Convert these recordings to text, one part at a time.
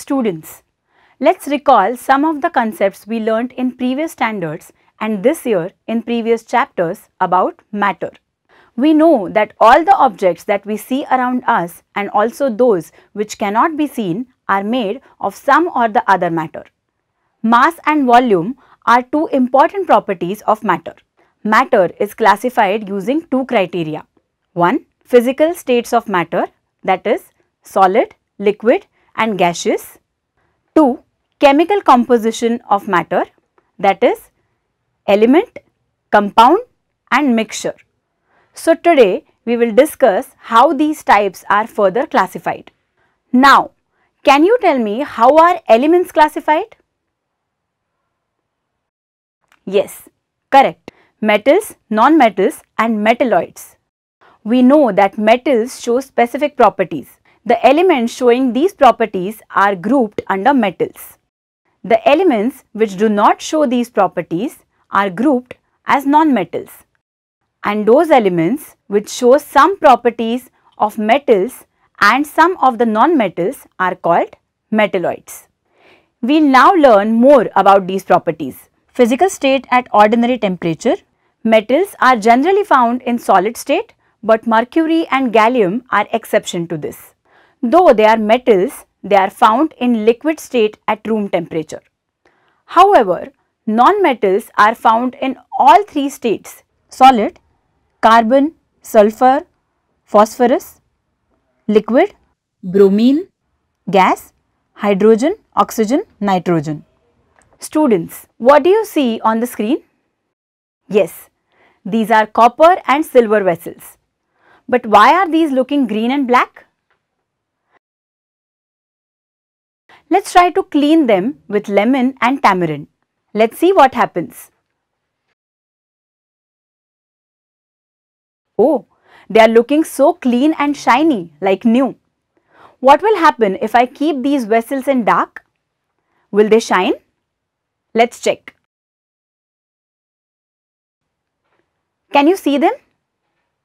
Students, let's recall some of the concepts we learnt in previous standards and this year in previous chapters about matter. We know that all the objects that we see around us and also those which cannot be seen are made of some or the other matter. Mass and volume are two important properties of matter. Matter is classified using two criteria. 1. Physical states of matter that is solid, liquid and gaseous. 2. Chemical composition of matter that is element, compound and mixture. So, today we will discuss how these types are further classified. Now, can you tell me how are elements classified? Yes, correct. Metals, non-metals and metalloids. We know that metals show specific properties the elements showing these properties are grouped under metals. The elements which do not show these properties are grouped as non-metals. And those elements which show some properties of metals and some of the non-metals are called metalloids. We will now learn more about these properties. Physical state at ordinary temperature. Metals are generally found in solid state but mercury and gallium are exception to this. Though they are metals, they are found in liquid state at room temperature. However, non-metals are found in all three states solid, carbon, sulfur, phosphorus, liquid, bromine, gas, hydrogen, oxygen, nitrogen. Students, what do you see on the screen? Yes, these are copper and silver vessels. But why are these looking green and black? Let's try to clean them with lemon and tamarind. Let's see what happens. Oh, they are looking so clean and shiny, like new. What will happen if I keep these vessels in dark? Will they shine? Let's check. Can you see them?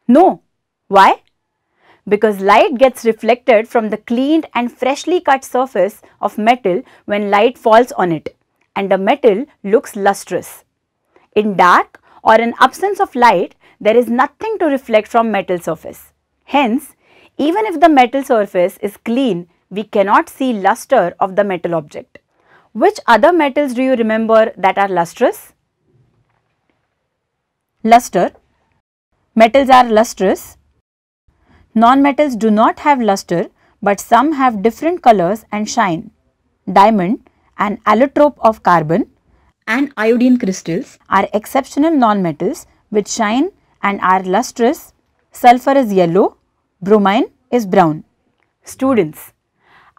No. Why? because light gets reflected from the cleaned and freshly cut surface of metal when light falls on it and the metal looks lustrous. In dark or in absence of light, there is nothing to reflect from metal surface. Hence, even if the metal surface is clean, we cannot see luster of the metal object. Which other metals do you remember that are lustrous? Luster. Metals are lustrous Non-metals do not have luster but some have different colors and shine. Diamond, an allotrope of carbon and iodine crystals are exceptional non-metals which shine and are lustrous. Sulfur is yellow, bromine is brown. Students,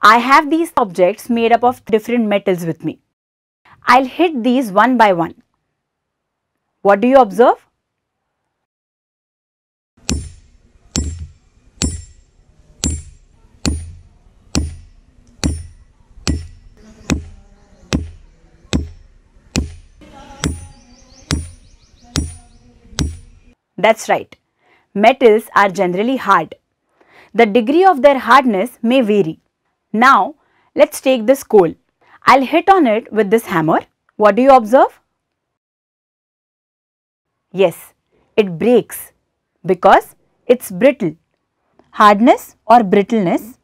I have these objects made up of different metals with me. I'll hit these one by one. What do you observe? That's right. Metals are generally hard. The degree of their hardness may vary. Now, let's take this coal. I'll hit on it with this hammer. What do you observe? Yes, it breaks because it's brittle. Hardness or brittleness.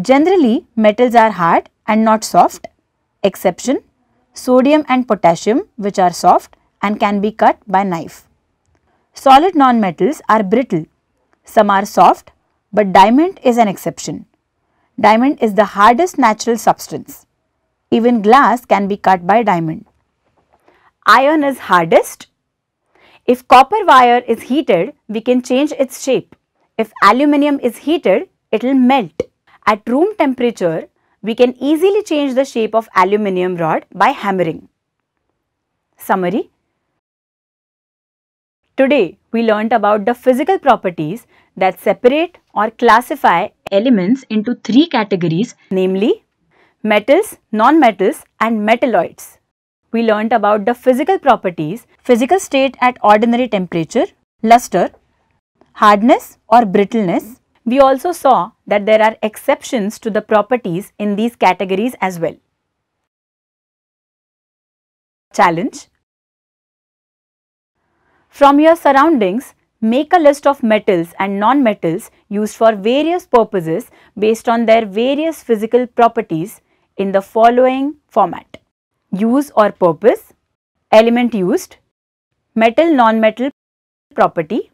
Generally, metals are hard and not soft. Exception, sodium and potassium which are soft and can be cut by knife. Solid nonmetals are brittle. Some are soft, but diamond is an exception. Diamond is the hardest natural substance. Even glass can be cut by diamond. Iron is hardest. If copper wire is heated, we can change its shape. If aluminium is heated, it will melt. At room temperature, we can easily change the shape of aluminium rod by hammering. Summary Today, we learnt about the physical properties that separate or classify elements into three categories, namely metals, non-metals and metalloids. We learnt about the physical properties, physical state at ordinary temperature, luster, hardness or brittleness. We also saw that there are exceptions to the properties in these categories as well. Challenge from your surroundings, make a list of metals and non-metals used for various purposes based on their various physical properties in the following format. Use or purpose, element used, metal-non-metal property,